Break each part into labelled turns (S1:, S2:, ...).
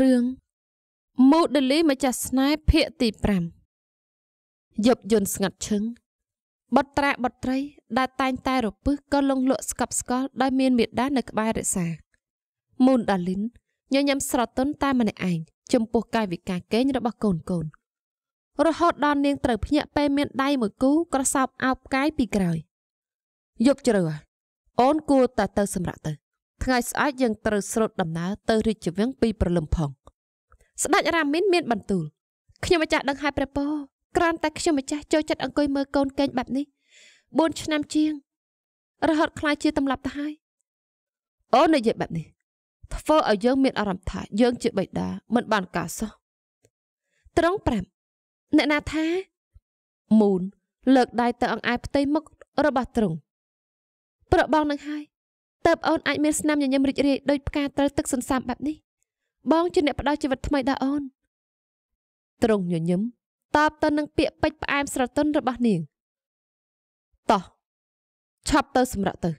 S1: រឿង Moodley ម្ចាស់ស្នេហ៍ភាគទី5យប់យន្តស្ងាត់ឈឹងបុត្រាបុត្រីដែលតែងតែរពឹសក៏លងលក់ស្កប់ស្កល់ដោយមានមេដានៅក្បែររិសា Moondalin ញញឹមស្រទន់តែម្នាក់ឯងចំពោះកាយវិការកេងរបស់កូនកូន រហូតដល់នាងត្រូវភ្ញាក់ពេលមានដៃមួយគូក្រសោបអោបកាយពីក្រោយយប់ជ្រៅអូនគួរតែទៅសម្រាប់ទៅថ្ងៃស្អែកយើងត្រូវស្រុតដំណើរទៅរាជវាំងពីព្រលឹមផង ស្ដេចរាមីនមានបន្ទូល ខ្ញុំម្ចាស់ដឹងហើយព្រះពរក្រាន់តែខ្ញុំម្ចាស់ចូលចិត្តអង្គុយមើលកូនកេងបែបនេះ4ឆ្នាំជាង រហូតខ្លាចជាទម្លាប់ទៅហើយអូននិយាយបែបនេះ ធ្វើឲ្យយើងមានអារម្មណ៍ថាយើងជាបិតាមិនបានការសោះត្រង់5អ្នកណាថាមូនលើកដៃទៅអង្អែផ្ទៃមុខរបស់ត្រង់ប្របងនឹងហើយតើបអូនអាចមានស្នាមញញឹមរីករាយដោយផ្កាត្រូវទឹកសន្សំបែបនេះ បងជាអ្នកផ្ដល់ជីវិតថ្មីដល់អូនត្រង់ញញឹមតបទៅនឹងពាក្យពេចផ្អែមស្រទន់របស់នាងតោះឆប់ទៅសម្រាប់ទៅ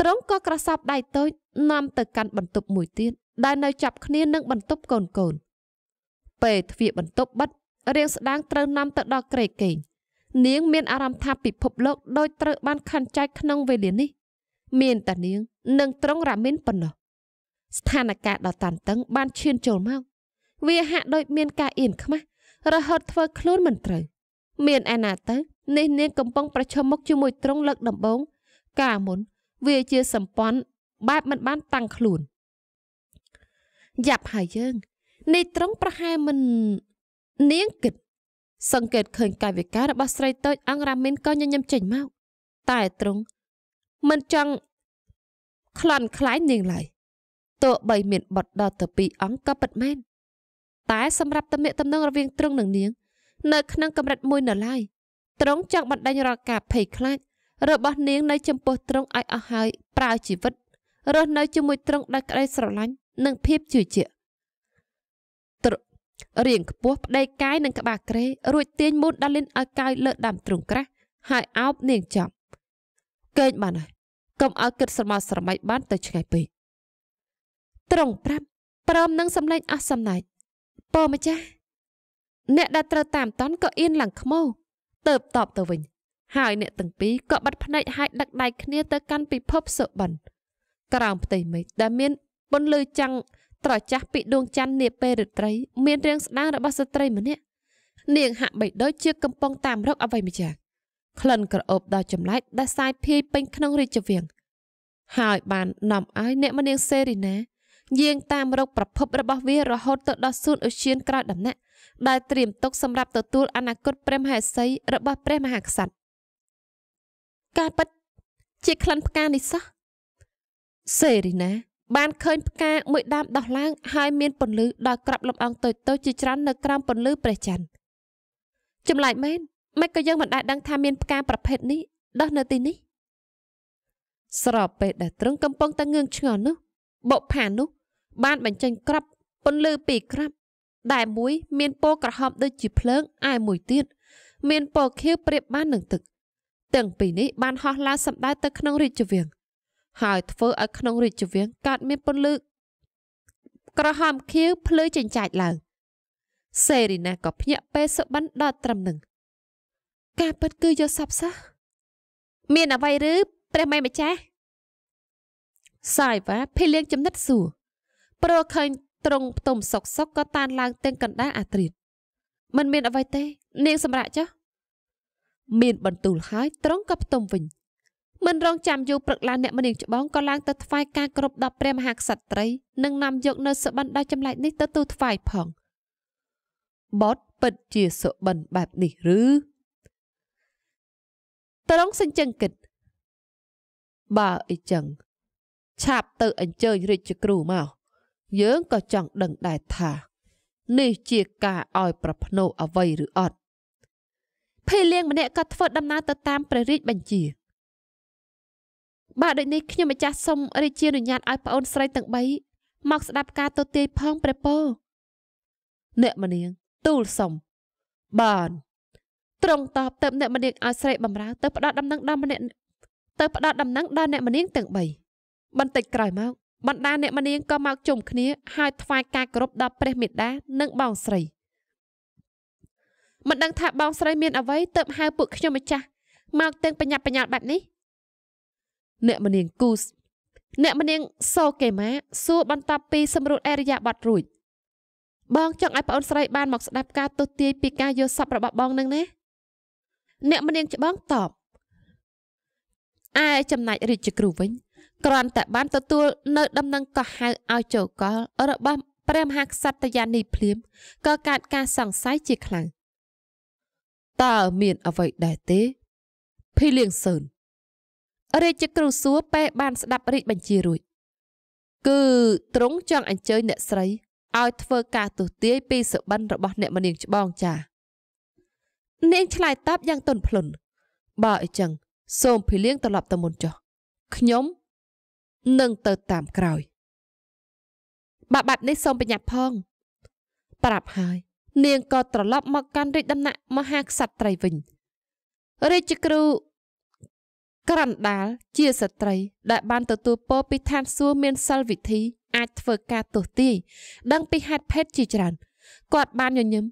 S1: ត្រង់ក៏ក្រសាប់ដៃតូចនាំទៅកាន់បន្ទប់មួយទៀតដែលនៅចាប់គ្នានឹងបន្ទប់កូនកូនពេលទ្វារបន្ទប់បិទរៀងស្ដាងត្រូវនាំទៅដល់ក្រេកេងនាងមានអារម្មណ៍ថាពិភពលោកដូចត្រូវបានខណ្ឌចែកក្នុងវេលានេះមានតានាងនិងត្រង់រ៉ាមីនប៉ុណ្ណោះស្ថានភាពដ៏តានតឹងបានឈាន ចូលមកវាហាក់ដូចមាន ការអៀនខ្មាស់រហូតធ្វើ ខ្លួនមិនត្រូវ មានឯណាទៅនេះនាងកំពុងប្រឈមមុខជាមួយត្រង់លើកដំបងកាលមុន វាជាសម្ព័ន្ធបែបមិនបានតាំងខ្លួនយ៉ាប់ហើយយើង នេះត្រង់ប្រហែលមិននាងគិត សង្កេតឃើញកាយវិការរបស់ស្រីតូចអង្រាមីនក៏ញញឹមចេញមកតែត្រង់មិនចង់ខ្លន់ខ្លាយនាងឡើយទោះបីមានបុតដល់ទៅពីអង្គក៏ពិតមែនតែ សម្រាប់តំណាក់តំណងរវាងទ្រង់និងនាង នៅក្នុងកម្រិតមួយនៅឡើយទ្រង់ចង់បណ្ដេញរាល់ការភ័យខ្លាចរបស់នាងនៅចំពោះទ្រង់ឲ្យអស់ហើយប្រើជីវិតរស់នៅជាមួយទ្រង់ដោយក្តីស្រឡាញ់និងភាពជឿជាក់ទ្ររៀងខ្ពស់ប្តីកាយនឹងក្បាលក្រេរួចទាញមូនដាលីនឲ្យកោយលើដើមទ្រង់ក្រាស់ហើយអោបនាងចំកេងបានហើយកុំឲ្យគិតស្រមោស្រមៃបានទៅឆ្ងាយពេកត្រង់ប្រាប់ព្រមនឹងសម្លេងអស់សំណាច់ពរម្ចាស់អ្នកដែលត្រូវតាមតន់ក៏អៀនឡើងខ្មោទៅបតបទៅវិញ ហើយអ្នកទាំងពីរក៏បាត់ភ្នែកហើយដឹកដៃគ្នាទៅកាន់ពិភពសុបិនក្រោមផ្ទៃមេឃដែលមានពន្លឺចាំងត្រចះពីដួងច័ន្ទនាពេលរាត្រី មានរាងស្ដាងរបស់ស្ត្រីម្នាក់នាងហាក់បីដូចជាកំពុងតាមរកអ្វីម្យ៉ាងក្លិនក្រអូបដ៏ចម្លែកដែលសាយភាយពេញក្នុងរាជវាំងហើយបាននាំឲ្យអ្នកម្នាងសេរីណាយាងតាមរកប្រភពរបស់វារហូតទៅដល់សួនអូសៀនក្រៅដំណាក់ដែលត្រៀមទុកសម្រាប់ទទួលអនាគតព្រះមហេសីរបស់ព្រះមហាក្សត្រការពិតជាក្លិនផ្កានេះសោះសេរីណាបានឃើញផ្កាមួយដើមដោះឡើងហើយមានពន្លឺដល់ក្រាប់លំអងតូចតូចជាច្រើននៅក្រោមពន្លឺព្រះច័ន្ទចម្លែកមែនមិនក៏យើងមិនដែលដឹងថាមានផ្កាប្រភេទនេះដុះនៅទីនេះស្របពេលដែលទ្រង់កំពុងតែងឿងឆ្ងល់នោះបុកផានោះបានបញ្ចេញក្របពន្លឺពីរក្រាប់ដែលមួយ មានពណ៌ក្រហមដូចជាភ្លើងឯមួយទៀតមានពណ៌ខៀវប្រៀបបាននឹងទឹកទាំងពីរនេះបានហោះឡើងសម្ដៅទៅក្នុងរាជវាំងហើយ ធ្វើឲ្យក្នុងរាជវាំងកើតមានពន្លឺក្រហមខៀវភ្លឺចិញ្ចាចឡើងសេរីណាក៏ភ្ញាក់ពេលសុបិនដល់ត្រឹមនឹងការពិតគឺយកសពសោះមានអ្វីឬព្រះមេម្ចាស់សាយវ៉ាភីលៀងចំណិតសួរព្រោះឃើញត្រង់ផ្ទុំសុកសុកក៏តានឡើងទាំងកណ្ដាលអាត្រិតมันមានអ្វីទេនាងសម្រាប់ចុះមានបន្ទូលហើយត្រង់ក៏ផ្ទុំវិញមិនរងចាំយូរព្រឹកឡើងអ្នកមនាងច្បងក៏ឡើងទៅថ្វាយការគោរពដល់ព្រះមហាក្សត្រីនិងនាំយកនៅសបិនដ៏ចម្លែកនេះទៅទូថ្វាយផងបតពិតជាសបិនបែបនេះឬត្រង់សេចក្ដីគិតបើអីចឹង ឆាប់ទៅអញ្ជើញរាជគ្រូមកយើងក៏ចង់ដឹងដែរថា នេះជាការឲ្យ ប្រភ្នោអ្វីឬអត់ភីលៀងម្នាក់ក៏ធ្វើដំណើរទៅតាម ព្រះរាជបញ្ជាបាទដូចនេះខ្ញុំម្ចាស់សូមរាជានុញ្ញាតឲ្យប្អូនស្រីទាំង3មកស្ដាប់ការទទេយផងព្រះពរអ្នកមនាង ទូលសុំបានទ្រង់តបទៅអ្នកម្នាងឲ្យស្រែកបំរើទៅផ្ដោតដំណឹងដល់ម្នាក់ទៅផ្ដោតដំណឹងដល់អ្នកម្នាងទាំង3បន្តិចក្រោយមកបណ្ដាអ្នកម្នាងក៏មកជុំគ្នា ហើយថ្វាយការគោរពដល់ព្រះមេដានិងបងស្រីមិនដឹងថាបងស្រីមានអ្វីទៅហៅពួកខ្ញុំម្ចាស់មកទាំងបញ្ញាបញ្ញាបែបនេះអ្នកម្នាងគូសអ្នកម្នាងសូកេម៉ាសួរបន្តពីសម្រួលអរិយាប័ត្ររួចបងចង់ឲ្យប្អូនស្រីបានមកស្ដាប់ការទស្សទាយពីការយល់សប្តិរបស់បងនឹងណាអ្នកម្នាងច្បងតបឯចំណែករាជគ្រូវិញគ្រាន់តែបានទទួលនៅដំណឹងកោះហៅឲ្យចូលកល របស់ព្រះមហាក្សត្រយានីភ្លាមក៏កើតការសង្ស័យជាខ្លាំងតើមានអ្វីដែរទេ ភីលៀងសឿនរាជគ្រូសួរពេលបានស្ដាប់រាជបញ្ជារួចគឺទ្រង់ចង់អញ្ជើញអ្នកស្រីឲ្យធ្វើការទស្សទាយពីសបិនរបស់អ្នកមនាងច្បងចានាងឆ្លើយតបយ៉ាងទន់ភ្លន់បើអញ្ចឹងសូមភីលៀងត្រឡប់ទៅមុនចុះខ្ញុំនឹងទៅតាមក្រោយបាបាត់នេះសូមបញ្ញាប់ផងប្រាប់ហើយ នាងក៏ត្រឡប់មកកាន់រាជដំណាក់មហាក្សត្រីវិញរាជគ្រូក្រណ្ដាលជាស្ត្រីដែលបានទទួលពរពីឋានសួគ៌មានសិលវិធី អាចធ្វើការទស្សទាយដឹងពីហេតុភេទជាច្រើនគាត់បានញញឹម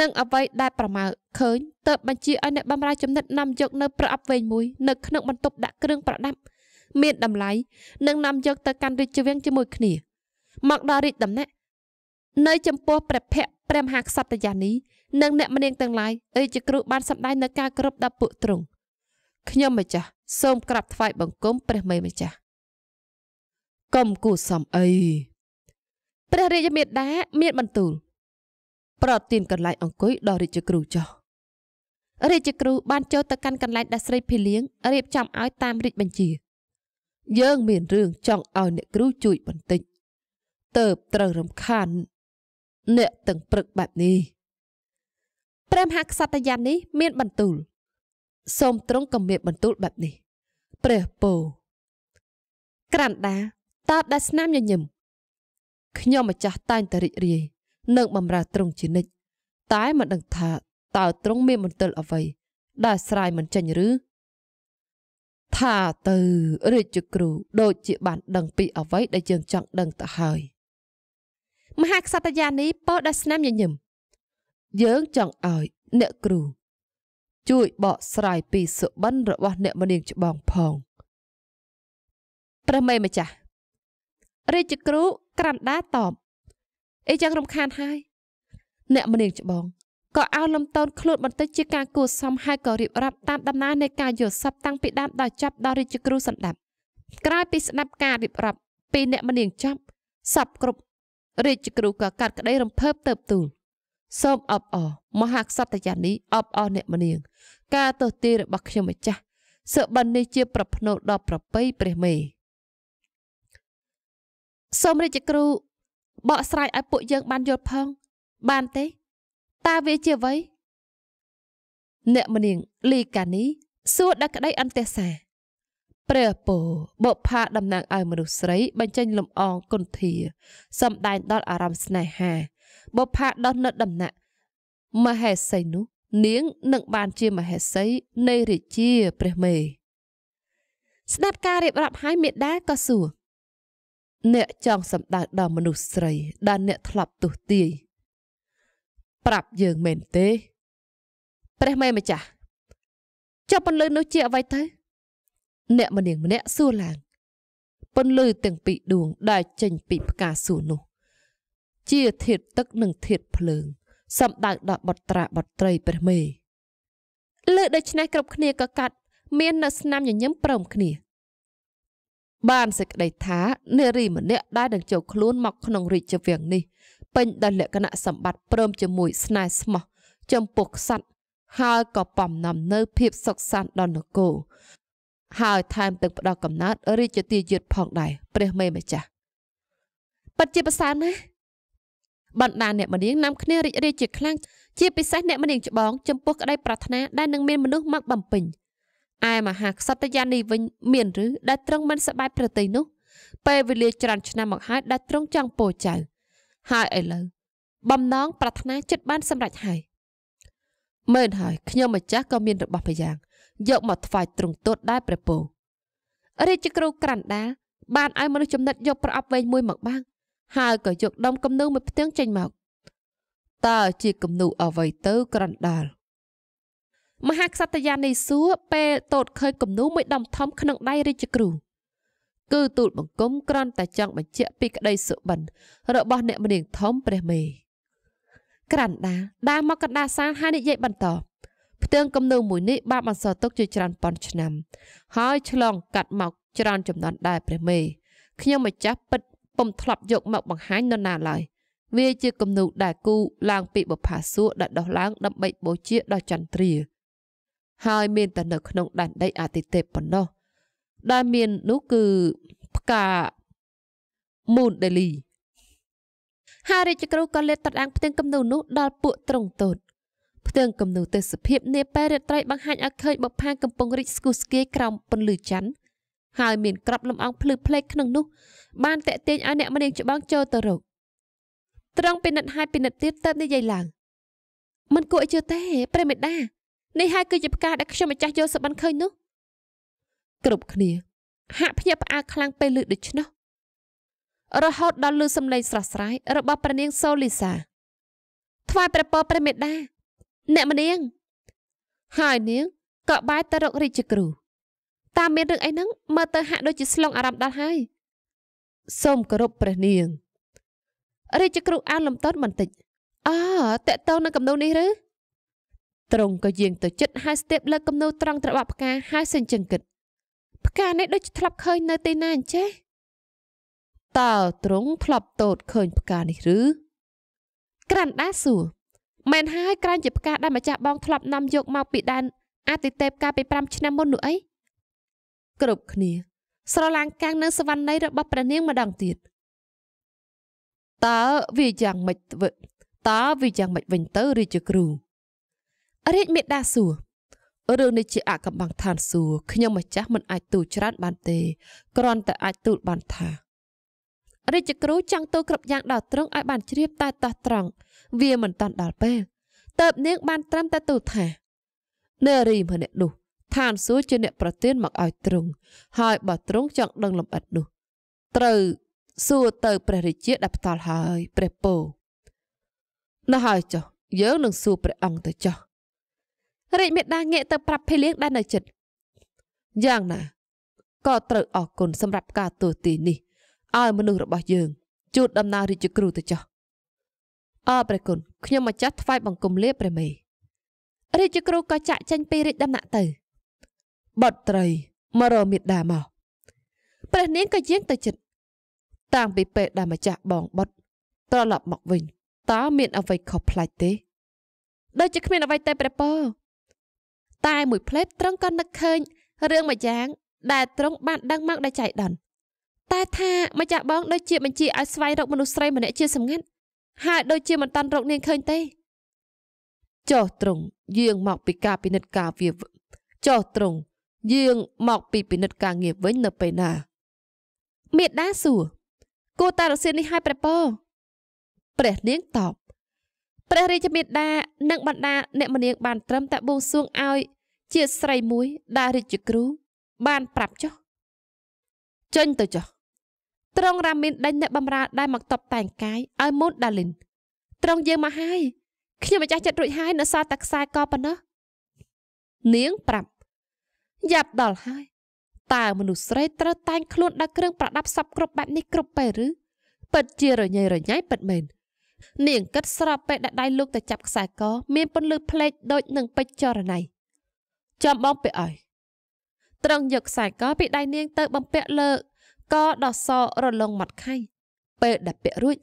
S1: និងអ្វីដែលប្រមើឃើញទៅបញ្ជាឲ្យអ្នកបម្រើចំណិតនាំយកនៅប្រអប់វែងមួយនៅក្នុងបន្ទប់ដាក់គ្រឿងប្រដាប់មានតម្លៃនិងនាំយកទៅកាន់រាជវាំងជាមួយគ្នាមកដល់រាជដំណាក់នៅចំពោះព្រះភ័ក្ត្រព្រះមហាក្សត្រយានីនិងអ្នកម្នាងទាំងឡាយអេជាគ្រូបានសម្ដែងនៅការគ្រប់ដល់ពួកទ្រង់ខ្ញុំម្ចាស់សូមក្រាបថ្វាយបង្គំព្រះមេម្ចាស់កុំគូសំអីព្រះរាជមេដាមានបន្ទូលប្រទានកន្លែងអង្គុយដល់រាជគ្រូចោះរាជគ្រូបានចូលទៅកាន់កន្លែងដាស្រីភីលៀងរៀបចំឲ្យតាមរាជបញ្ជាយើងមានរឿងចង់ឲ្យអ្នកគ្រូជួយបន្តិចទៅត្រូវរំខានអ្នកទាំងព្រឹកបែបនេះ ព្រះមហាក្សត្រយាននេះ មានបន្ទូល សូមទ្រង់គំរាមបន្ទូលបែបនេះព្រះពោក្រាន់ដាតើដាស្នាមញញឹមខ្ញុំម្ចាស់តែងតែរីករាយនិងបំរើទ្រង់ជានិច្ចតែមិនដឹងថាតើទ្រង់មានមន្ទិលអ្វី ដែលស្រាយមិនចេញឬ ថាទៅរាជគ្រូដូចជាបាន ដឹងពីអ្វីដែលយើងចង់ដឹងទៅហើយមហាក្សត្រយានីពោលដល់ស្នាមញញឹមយើងចង់ឲ្យអ្នកគ្រូ ជួយបកស្រាយពីសុបិនរបស់អ្នកមនាងច្បងផងព្រះមេម្ចាស់រាជគ្រូក្រាន់ដាតបអីចឹងរំខានហើយអ្នកម្នាងច្បងក៏អោលំតូនខ្លួនបន្តិចជាការគួរសមហើយក៏រៀបរាប់តាមដំណើរនៃការយល់សពតាំងពីដើមដល់ចប់ដល់រាជគ្រូសន្តាប់ក្រោយពីស្ដាប់ ការរៀបរាប់ពីអ្នកម្នាងចប់សពគ្រប់រាជគ្រូក៏កាត់ក្តីរំភើបទៅទូលសូមអបអរមហាក្សត្រយានី អបអរអ្នកម្នាង ការទស្សទីរបស់ខ្ញុំម្ចាស់សិបិននេះជា ប្រភ្នូរដល់ប្រពៃព្រះមេសូមរាជគ្រូបកស្រាយឲ្យពួកយើងបានយល់ផងបានទេតើវាជាអ្វីអ្នកមនាងលីកានីសួរដល់ក្តីអន្តេសា ព្រះពោបុប្ផាតំណាងឲ្យមនុស្សស្រីបញ្ចេញ លំអងគុន្ធាសំដែងដល់អារម្មណ៍ស្នេហាបុប្ផាដោះនៅដំណាក់មហេសីនោះ នាងនឹងបានជាមហេសីនៃរាជាព្រះមេ ស្ដាប់ការរៀបរាប់ហើយមេដាក៏សួរអ្នកចង់សម្ដៅដល់មនុស្សស្រីដែលអ្នកធ្លាប់ទុះទាយប្រាប់យើងមែនទេព្រះមេម្ចាស់ចុះពន្លឺនោះជាអ្វីទៅអ្នកម្នាងម្នាក់សួរឡើងពន្លឺទាំងពីរដួងដែលចេញពីផ្កាសួរនោះ ជាធាតទឹកនិងធាតភ្លើង សម្ដៅដល់បត្រាបត្រីព្រះមេ លើដូច្នេះគ្រប់គ្នាក៏កាត់មាននៅស្នាមញញឹមព្រមគ្នាបានសេចក្តីថានារីម្នាក់ដែលនឹងចូលខ្លួនមកក្នុងរាជវាំងនេះពេញដោយលក្ខណៈសម្បត្តិព្រមជាមួយស្នេហ៍ស្មោះចំពោះក្សត្រហើយក៏បំណំនៅភាពសុខសាន្តដល់នគរហើយថែមទាំងផ្ដោះកំណត់រាជទាយុទ្ធផងដែរព្រះមេម្ចាស់ពិតជាប្រសើរណាស់បណ្ដាអ្នកមនាងនាំគ្នារីករាយជាខ្លាំងជាពិសេសអ្នកមនាងច្បងចំពោះក្តីប្រាថ្នាដែលនឹងមានមនុស្សមកបំពេញឯមហាក្សត្រយាននេះវិញមាន ឬ ដែលទ្រង់មិនសបាយប្រតិនោះ ពេលវេលាច្រើនឆ្នាំមកហើយដែលទ្រង់ចង់ពោចៅហើយឥឡូវបំណងប្រាថ្នាចិត្តបានសម្រេចហើយមែនហើយខ្ញុំម្ចាស់ក៏មានរបស់ប្រយ៉ាង យកមកថ្វាយទ្រង់ទូតដែរព្រះពោរាជគ្រូក្រាន់ដា បានឲ្យមនុស្សចំណិតយក ប្រអប់វែងមួយមកបាំងហើយក៏យកដុំគំនូរមួយផ្ទាំងចេញមកតើជាគំនូរអ្វីទៅក្រាន់ដាល់មហាក្សត្រយានីសួរពេលតូតឃើញគំនូមួយដំធំក្នុងដៃរាជគ្រូគឺទូលបង្គំក្រំតែចង់បញ្ជាក់ពីក្តីសុបិនរបស់អ្នកម្នាងធំព្រះមេ ក្រាន់ដាដើរមកកណ្ដាសាលហើយនិយាយបន្តផ្ទាំងគំនូមួយនេះបានបន្សល់ទុកជាច្រើនពាន់ឆ្នាំ ហើយឆ្លងកាត់មកច្រើនចំនួនដែរព្រះមេខ្ញុំម្ចាស់ពិតពុំធ្លាប់យកមកបង្ហាញនរណាឡើយវាជាគំនូដែលគូឡើងពីបផាសួរដែលដោះឡើងដើម្បីបូជាដល់ចន្ទ្រាហើយមានតែនៅក្នុងដែនដីអាទិទេពប៉ុណ្ណោះដែលមាននោះគឺផ្កាមូនដេលីហើយរាជគ្រូក៏លាតត្រដាងផ្ទាំងគំនូរនោះដល់ពួកត្រង់តូតផ្ទាំងគំនូរទេសភាពនាពេលរាត្រីបង្ហាញឲ្យឃើញបផាកំពុងរីកស្គូស្គាយក្រោមពន្លឺច័ន្ទហើយមានក្របលំអងភ្លឺផ្លេកក្នុងនោះបានតេទៀងឲ្យអ្នកម្នាងច្បងចូលទៅរកត្រង់ពិនិត្យហើយពិនិត្យទៀតតើនិយាយឡើងមិនគួរឲ្យជឿទេព្រះមេដានេះហើយគឺជាផ្កាដែលខ្ញុំម្ចាស់យកសបិនឃើញនោះគ្រប់គ្នា ហាក់ភ្ញាក់ផ្អើលខ្លាំងពេលឮដូច្នោះ រហូតដល់ឮសំឡេងស្រស់ស្រាយរបស់ព្រះនាងសូលីសាថ្វាយព្រះពរព្រះមេដា អ្នកម្នាង ហើយនាងក៏បែរទៅរករាជគ្រូតាមមានរឿងអីហ្នឹងមើលទៅហាក់ដូចជាស្លងអារម្មណ៍ដល់ហើយសូមគោរពព្រះនាងរាជគ្រូអានលំទោនបន្តិចអតើតើនៅកំនូនេះឬទ្រង់ក៏យាងទៅចិត្តហើយស្ទាបលើគំនូត្រង់ត្របាក់ផ្កាហើយសេចក្ដីគិតផ្កានេះដូចធ្លាប់ឃើញនៅទីណាអញ្ចេះតើទ្រង់ធ្លាប់តូតឃើញផ្កានេះឬក្រាន់ដាសួរមែនហើយក្រាន់ជាផ្កាដែលម្ចាស់បងធ្លាប់នាំយកមកពីដែនអតិទេពកាលពី5ឆ្នាំមុននោះអីគ្រប់គ្នា ស្រឡាំងកាំងនៅសវណ្ណីរបស់ព្រះនាងម្ដងទៀតតើវាយ៉ាងម៉េចតើវាយ៉ាងម៉េចវិញទៅរាជគ្រូរាជមេដាសួររឿងនេះជាអកម្បាំងឋានសួរខ្ញុំម្ចាស់មិនអាចទូលច្រើនបានទេគ្រាន់តែអាចទូលបានថារាជគ្រូ ចង់ទូលគ្រប់យ៉ាងដល់ត្រង់ឲ្យបានជ្រាបតែតោះត្រង់វាមិនតាន់ដល់ពេលតើបនាងបានត្រឹមតែទូលថានារីម្នាក់នោះឋានសួគ៌ជាអ្នក ប្រទានមកឲ្យទ្រង់ហើយបើទ្រង់ចង់ដឹងលម្អិតនោះត្រូវសួរទៅព្រះរាជាដែលផ្ដាល់ហើយព្រះពោណោះហើយចុះ យើងនឹងសួរព្រះអង្គទៅចុះរាជមេដាងាកទៅប្រាប់ភីលៀងដែលនៅចិត្តយ៉ាងណាក៏ត្រូវអរគុណសម្រាប់ការទូទីនេះឲ្យមនុស្សរបស់យើង ជួតដំណើររាជគ្រូទៅចោះអរព្រះគុណខ្ញុំម្ចាស់ថ្វាយបង្គំលាព្រះមេរាជគ្រូក៏ចាក់ចេញពីរាជដំណាក់ទៅបុត្រីមករមេដាមកព្រះនាងក៏យាងទៅចិត្តតាំងពីពេលដែលម្ចាស់បងបុតត្រឡប់មកវិញតើមានអ្វីខុសប្លែកទេ ដូចជាគ្មានអ្វីតែព្រះពរតែមួយផ្លេតត្រង់ក៏នឹកឃើញរឿងមួយយ៉ាង ដែលត្រង់បាន ដឹងមកដោយចៃដន្យតែថាម្ចាស់បងដូចជាបញ្ជាឲ្យស្វែងរកមនុស្សស្រីម្នាក់ជាសម្ងាត់ហើយដូចជាមិនតាន់រកនាងឃើញទេចុះត្រង់យាងមកពីការពិនិត្យការវាចុះត្រង់យាងមកពីពិនិត្យការងារវិញនៅពេលណាមេដាសួរគូតារសៀននេះឲ្យព្រះពរព្រះនាងតបព្រះរាជមេដានិងបណ្ដាអ្នកមនាងបានត្រឹមតែបួងសួងឲ្យ ជាស្រីមួយដែលរាជគ្រូបានប្រាប់ចុះចេញទៅចុះត្រង់រាមីនដេញអ្នកបំរើដែលមកតបតែងកាយឲ្យមូនដាលីនត្រង់យើងមកហើយខ្ញុំម្ចាស់ចិត្តរួចហើយនៅសល់តែខ្សែកប៉ុណ្ណោះនាងប្រាប់យ៉ាប់ដល់ហើយតើមនុស្សស្រីត្រូវតែងខ្លួនដល់គ្រឿងប្រដាប់សពគ្រប់បែបនេះគ្រប់ពេលឬពិតជារញ៉េរញ៉ៃពិតមែននាងគិតស្របពេលដែលដៃលោកទៅចាប់ខ្សែកមានពន្លឺភ្លេចដូចនឹងពេជ្រចរណៃចំបងពាក់ឲ្យត្រង់យកខ្សែកពីដៃនាងទៅបំពាក់លើ កដ៏សរលងមាត់ខៃពេលដែលពាក់រួច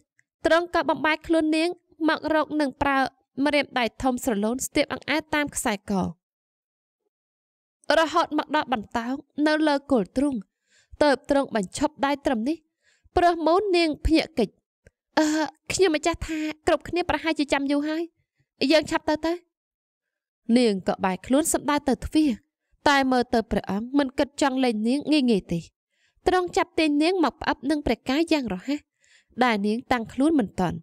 S1: ត្រង់ក៏បំបែកខ្លួននាងមករកនឹងប្រើម្រាមដៃធំស្រលូនស្ទាបអង្អែតាមខ្សែករហូតមកដល់បន្តោងនៅលើគល់ទ្រូងតើបត្រង់បញ្ឈប់ដៃត្រឹមនេះព្រោះមូននាងភ្ញាក់កិច្ចអឺខ្ញុំម្ចាស់ថាគ្រប់គ្នា ប្រហែលជាចាំយូរហើយយើងឆាប់ទៅទៅនាងក៏បែរខ្លួនសម្ដៅទៅទ្វារតែមើលទៅព្រះអង្គមិនគិតចង់លេងនាងងាយងាយទេត្រង់ចាប់ទាញនាងមកផ្អាប់នឹងព្រះកាយយ៉ាងរហ័សដែលនាងតាំងខ្លួនមិនតន់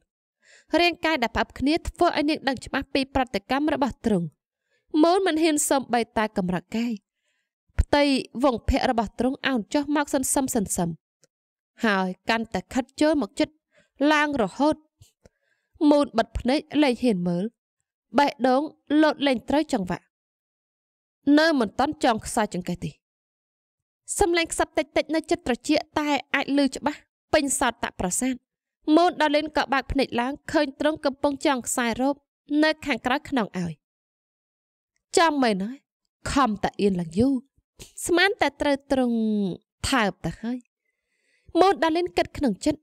S1: រាងកាយដែលផ្អាប់គ្នាធ្វើឲ្យនាងដឹងច្បាស់ពីប្រតិកម្មរបស់ទ្រង់មូលមិនហ៊ានសំបីតែកម្រើកកាយផ្ទៃវងភៈរបស់ទ្រង់អោនចុះមកសន្សឹមសន្សឹមហើយ កាន់តែខិតជើមកចិត្តឡើងរហូតមូនបិទភ្នែកលែងហ៊ានមើលបេះដូងលោតលែងត្រូវចង្វាក់នៅមិនតាន់ចង់ខ្សែចង្កេះទេសំឡេងខ្សឹបតិចតិចនៅចិត្តត្រចៀកតែអាចឮច្បាស់ពេញសតតប្រាសាទមូនដាលិនក៏បើកភ្នែកឡើងឃើញត្រង់កំពុងចង់ខ្សែរ៉ូបនៅខាងក្រៅខ្នងឲ្យចាំមែនហើយខំតាអៀនឡើងយូរស្មានតែត្រូវត្រង់ថើបទៅហើយមូនដាលិនគិតក្នុងចិត្ត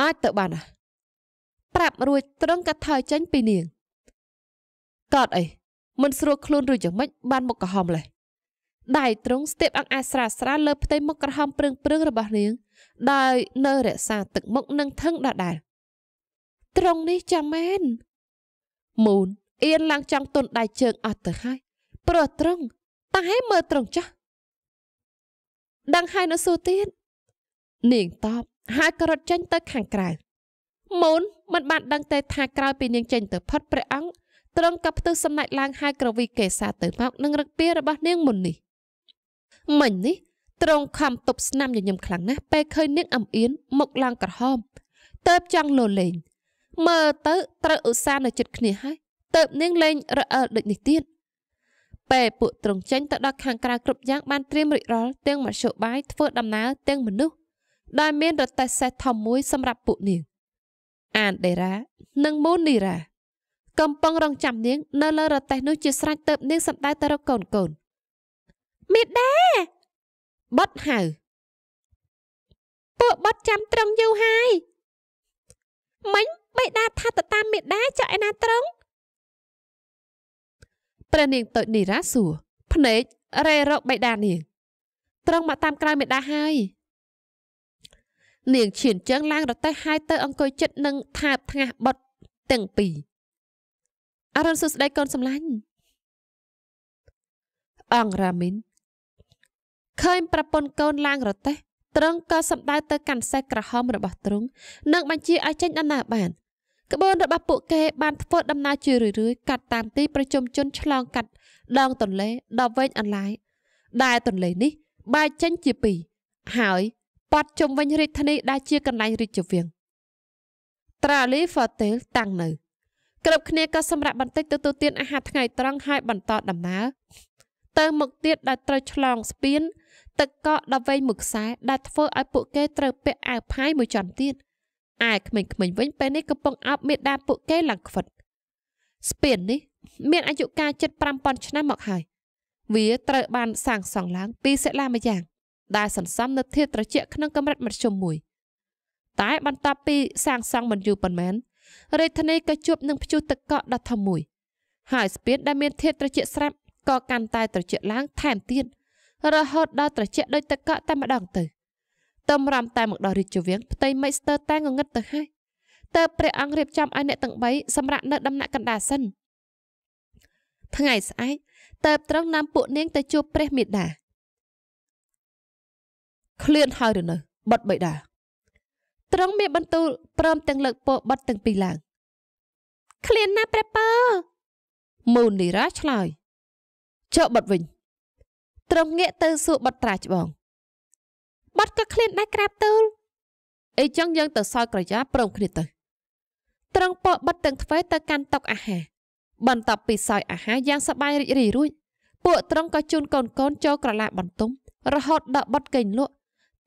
S1: អាចទៅបានណាប្រាប់រួចត្រឹងក៏ថយចេញពីនាងកតអីមិនស្រួលខ្លួនឬយ៉ាងម៉េចបានមុខក្រហមលេះដៃត្រង់ស្ទាបអង្អាស្រាស្រាលើ ផ្ទៃមុខក្រហមព្រឹងព្រឹងរបស់នាងដោយនៅរក្សាទឹកមុខនិងថឹងដដែលត្រង់នេះចាំមែនមូនអៀនឡើងចង់ទុនដៃជើងអស់ទៅហើយព្រោះត្រង់តែមើលត្រង់ចាស់ដឹងហើយនៅសួរទៀតនាងតបហើយក៏រត់ចេញទៅ ខាងក្រៅមូនមិនបានដឹងទេថាក្រោយពីនាងចេញ ទៅផុតព្រះអង្គទ្រង់ក៏ផ្ទុះសំណាច់ឡើងហើយក្រវីកេសាទៅមកនឹងរឹកពីរបស់នាងមុននេះមិញនេះទ្រង់ខំទប់ស្នាមញញឹមខ្លាំងណាស់ពេលឃើញនាងអំអៀនមុខឡើង ក្រហមតើបចង់លោលេងមើលទៅ ត្រូវឧស្សាហ៍នៅចិត្តគ្នាហើយតើបនាងលេងរអិលដូចនេះទៀតពេលពួកទ្រង់ចេញទៅដល់ខាងក្រៅគ្រប់យ៉ាងបានត្រៀមរិចរាល់ទាំងមធ្យោបាយធ្វើដំណើរទាំងមនុស្សដែលមានរទេះសេះធំមួយសម្រាប់ពួកនាង អានដេរ៉ានិងមូននីរ៉ាកំពុងរងចាំនាង នៅលើរទេះនោះជាស្រេចទៅនាងសម្ដៅទៅរកកូនកូនមេដាបត់ហៅពួកបត់ចាំត្រង់យូរហើយមិញបេដាថាទៅតាមមេដាចុះឯណាត្រង់ព្រះនាងតូចនីរ៉ាសួរភ្នែករេរកបេដានាង ត្រង់មកតាមក្រោយមេដាហើយនាងឈានជើងឡើងរទេះហើយទៅអង្គុយចិត្តនឹងថាបថ្ងាស់បុតទាំងពីរអរុនសួស្ដីកូនសំឡាញ់អងរ៉ាមីនឃើញប្រពន្ធកូនឡើងរទេះត្រង់ក៏សម្ដៅទៅកាន់សេះក្រហមរបស់ទ្រង់និងបញ្ជាឲ្យចេញដំណើរបានក្បួនរបស់ពួកគេបានធ្វើដំណើរជារឿយៗកាត់តាមទីប្រជុំជនឆ្លងកាត់ដងទន្លេដល់វែងអន្លាយដែលទន្លេនេះបែកចេញជាពីរហើយប៉ាត់ជំវិញរាជធានីដែលជាកន្លែងរាជវាំងត្រាលីហ្វាតេលតាំងនៅគ្រប់គ្នាក៏សម្រាប់បន្តិចទៅទូទានអាហារថ្ងៃត្រង់ហើយបន្តដំណើរទៅមុខទៀតដែលត្រូវឆ្លងស្ពានទឹកកកដល់វែងមួយខ្សែដែលធ្វើឲ្យពួកគេត្រូវពាក់អាវផាយមួយជាន់ទៀតឯក្មេងៗវិញពេលនេះកំពុងអប់មេដាពួកគេឡើងខ្វិតស្ពាននេះមានអាយុកាលជិត5000ឆ្នាំមកហើយវាត្រូវបានសាងសង់ឡើងពីសិលាមួយយ៉ាងដែលសន្សំនៅធាតត្រជាក់ក្នុងកម្រិតមធ្យមមួយ តែ បន្ទាប់ពីសាងសង់មិនយូរប៉ុន្មានរាជធានីក៏ជួបនឹងព្យុះទឹកកកដ៏ធំមួយ ហើយស្ពានដែលមានធាតត្រជាក់ស្រាប់ក៏កាន់តែត្រជាក់ឡើងថែមទៀតរហូតដល់ត្រជាក់ដោយទឹកកកតែម្ដងទៅតម្រាំតែមកដល់រាជវាំងផ្ទៃមេស្ទើតែងងឹតទៅហើយតើព្រះអង្គរៀបចំឲ្យអ្នកទាំង3សម្រាប់នៅដំណាក់កណ្ដាលសិនថ្ងៃស្អែកតើបត្រង់នាំពួកនាងទៅជួបព្រះមេដាឃ្លានហើយឬនៅបិទបិតាត្រង់មានបន្ទូលព្រមទាំងលើកពោបិទទាំងពីរឡើងឃ្លានណាព្រះពើមូននីរ៉ាឆ្លើយចុះបិទវិញ ត្រង់ងាកទៅសួរបិទត្រាច្បងបិទក៏ឃ្លានដែរក្រាបទូលអីចឹងយើងទៅសោយក្រយ៉ាព្រមគ្នាទៅត្រង់ពោបិទទាំងទ្វេទៅកាន់តុអាហារបន្ទាប់ពីសោយអាហារយ៉ាងសប្បាយរីករាយរួចពួកត្រង់ក៏ជូនកូនកូនចូលក្រឡាបន្ទុំរហូតដល់បិទកេងលក់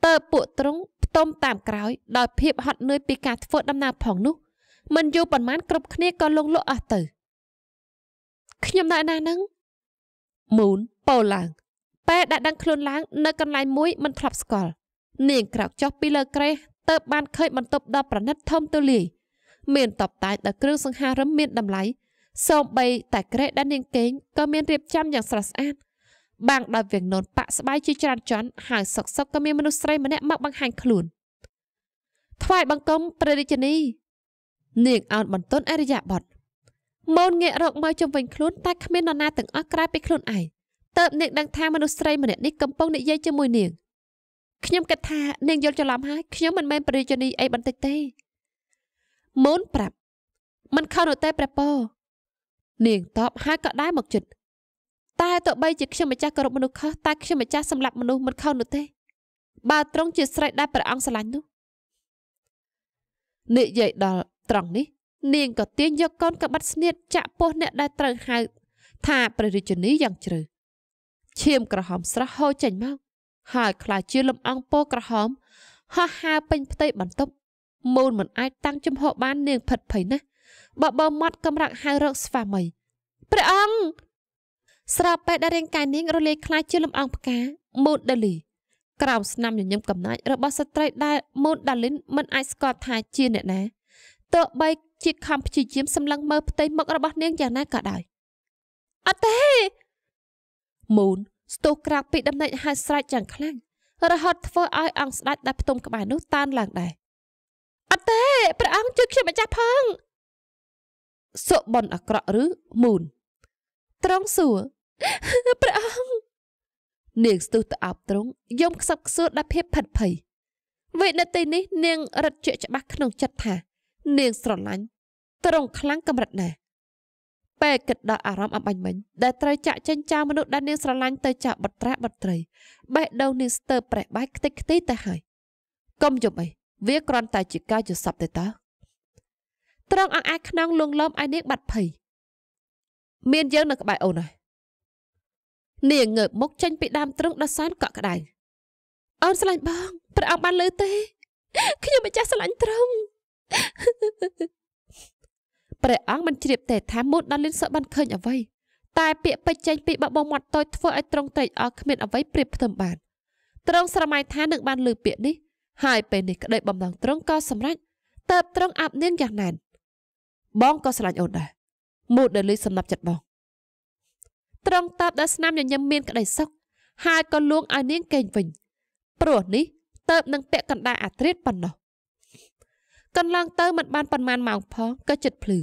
S1: តើពួកទ្រង់ផ្ទំតាមក្រោយដោយភាពហត់នឿយពីការធ្វើដំណើរផងនោះមិនយូរប៉ុន្មានគ្រប់គ្នាក៏លងលក់អស់ទៅខ្ញុំនៅណានឹងមូនពោលឡើងពេលដែលដឹងខ្លួនឡើង នៅ កន្លែងមួយមិនធ្លាប់ស្គាល់នាងក្រោកចុះពីលើក្រេះទៅបានឃើញបន្ទប់ដ៏ប្រណិត ធំទូលាយមានតបតែដល់គ្រឿងសង្ហារឹមមានតម្លៃសូម្បីតែក្រេះដែលនាងកេងក៏មានរៀបចំយ៉ាងស្រស់ស្អាតបាំងដោយវៀងនូនបាក់ស្បាយជាច្រើនចន់ហើយសុកសុកក៏មានមនុស្សស្រីម្នាក់មកបង្ហាញខ្លួនថ្វាយបង្គំព្រះរាជនីនាងអោនបន្ទន់អរិយាប័ត្រមូនងាករកមើលជុំវិញខ្លួនតែគ្មាននរណាទាំងអស់ក្រៅពីខ្លួនឯងតើបនាងដឹងថាមនុស្សស្រីម្នាក់នេះកំពុងនិយាយជាមួយនាងខ្ញុំគិតថា នាងយល់ច្រឡំហើយខ្ញុំមិនមែនព្រះរាជនីអីបន្តិចទេមូនប្រាប់មិនខុសនោះទេព្រះពរនាងតបហើយក៏ដែរមកជិតតែទោះបីជាខ្ញុំម្ចាស់គោរពមនុស្សខុសតែខ្ញុំម្ចាស់សម្លាប់មនុស្សមិនខុសនោះទេបើត្រង់ជាស្រេចដែលព្រះអង្គស្រឡាញ់នោះនិយាយដល់ត្រង់នេះនាងក៏ទាញយកកូនក្បិតស្នៀតចាក់ពោះអ្នកដែលត្រូវហៅថាព្រះរាជនីយ៉ាងជ្រៅឈាមក្រហមស្រស់ហូរចេញមកហើយខ្លាចជាលំអងពណ៌ក្រហមហោះហើរពេញផ្ទៃបន្ទប់មូលមិនអាចតាំងចំហបាននាងផិតភ័យណាស់បបោមាត់កំរាក់ហៅរកស្វាមីព្រះអង្គស្របពេលដែលរាងកាយនាងរលាយខ្លាចជាលំអងផ្កាមូដដលី ក្រោមស្នាមញញឹមកំណាចរបស់ស្ត្រីដែលមូដដាលីនមិនអាចស្គាល់ថាជាអ្នកណាទោះបីជាខំព្យាយាមសម្លឹងមើលផ្ទៃមុខរបស់នាងយ៉ាងណាក៏ដោយអត់ទេមូនស្ទុះក្រាក់ពីដំណេកហើយស្រែកយ៉ាងខ្លាំងរហូតធ្វើឲ្យអង្គស្ដេចដែលផ្ទុំក្បែរនោះតានឡើងដែរអត់ទេព្រះអង្គជួយខ្ញុំម្ចាស់ផងសុបនអក្រក់ឬមូនត្រង់សួរព្រះអង្គនាងស្ទុះទៅអោបទ្រង់យំខ្សឹបខ្សួលដល់ភាពផិតភ័យវេទនាទីនេះនាងរត់ជក់ច្បាស់ក្នុងចិត្តថានាងស្រឡាញ់ទ្រង់ខ្លាំងកម្រិតណាស់ពេលគិតដល់អារម្មណ៍អបាញ់មិញដែលត្រូវចាក់ចេញចោលមនុស្សដែលនាងស្រឡាញ់ទៅចាក់បត្រាបត្រីបេះដូងនាងស្ទើរប្រេះបែកខ្ទេចខ្ទីទៅហើយកុំយំអីវាគ្រាន់តែជាការយល់សប្តិទៅតើត្រង់អង្អាចខ្នងលងលំឲ្យនាងបាត់ភ័យមានយើងនៅក្បែរអូនហើយនាងងើបមុខចេញពីដើមទ្រូងដ៏សែនកក់ក្ដៅអូនស្រឡាញ់បងព្រះអង្គបានលើទេខ្ញុំម្ចាស់ស្រឡាញ់ទ្រូងព្រះអង្គមិនជ្រាបទេថាមូនដល់លិនសក់បានឃើញអ្វីតែពាក្យពេចចេញពីបបោមាត់តូចធ្វើឲ្យត្រង់ត្រេកអរគ្មានអ្វីប្រៀបផ្ទឹមបានត្រង់ស្រមៃថានឹងបានលើពាក្យនេះហើយពេលនេះក្តីបំណងត្រង់ក៏សម្រេចតើបត្រង់អាប់នាងយ៉ាងណែនបងក៏ស្រឡាញ់អូនដែរមូនដែលលិសំណាប់ចិត្តបងត្រង់តាមដែលស្នាមញញឹមមានក្តីសុខហើយក៏លួងឲ្យនាងកេងវិញព្រោះនេះទៅនឹងពាក់កណ្ដាលអាត្រិតប៉ុណ្ណោះកន្លងទៅមិនបានប៉ុន្មានម៉ោងផងក៏ចិត្តភ្លឺ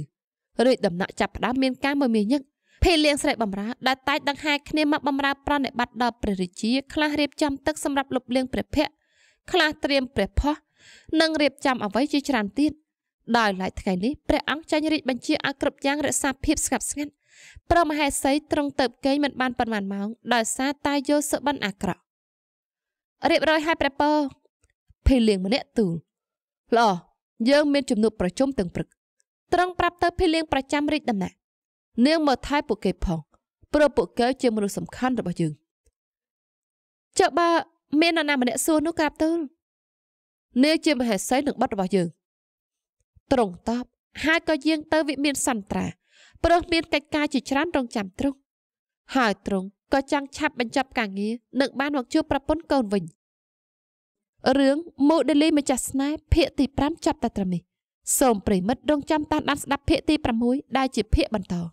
S1: រាជដំណាក់ចាប់ផ្ដើមមានការមើលមាញឹកភីលៀងស្រីបំរើដែលតែដង្ហែគ្នាមកបំរើប្រណិប័តដល់ព្រះរាជា ខ្លះរៀបចំទឹកសម្រាប់លុបលាងព្រះភ័ក្ត្រខ្លះត្រៀមព្រះផោះនិងរៀបចំអ្វីជាច្រើនទៀតដោយឡែកថ្ងៃនេះព្រះអង្គចាញ់រាជបញ្ជាឲ្យគ្រប់យ៉ាងរក្សាភាពស្ងប់ស្ងាត់ប្រមហេសីត្រង់ទៅគេងមិនបានប៉ុន្មានម៉ោង ដោយសារតាយល់សុបិនអាក្រក់រៀបរយហើយព្រះពរភីលៀងម្នាក់ទូលល្អយើងមានជំនួបប្រជុំទាំងព្រឹកត្រង់ប្រាប់ទៅភីលៀងប្រចាំរាជដំណាក់នាងមើលថែពួកគេផងព្រោះពួកគេជាមនុស្សសំខាន់របស់យើងចុះបើមាននរណាម្នាក់សួរនោះក្រាបទូលនាងជាមហេសីនឹងបុតរបស់យើងត្រង់តបហើយក៏យាងទៅវិមានសន្ត្រាព្រោះមានកិច្ចការជាច្រើនរងចាំទ្រង់ហើយទ្រង់ក៏ចង់ឆាប់បញ្ចប់ការងារនិងបានមកជួបប្រពន្ធកូនវិញរឿង Modelly ម្ចាស់ស្នេហ៍ភាគទី5ចាប់តែត្រឹមនេះសូមប្រិមិត្តរងចាំតាមដានស្ដាប់ភាគទី6ដែលជាភាគបន្ត។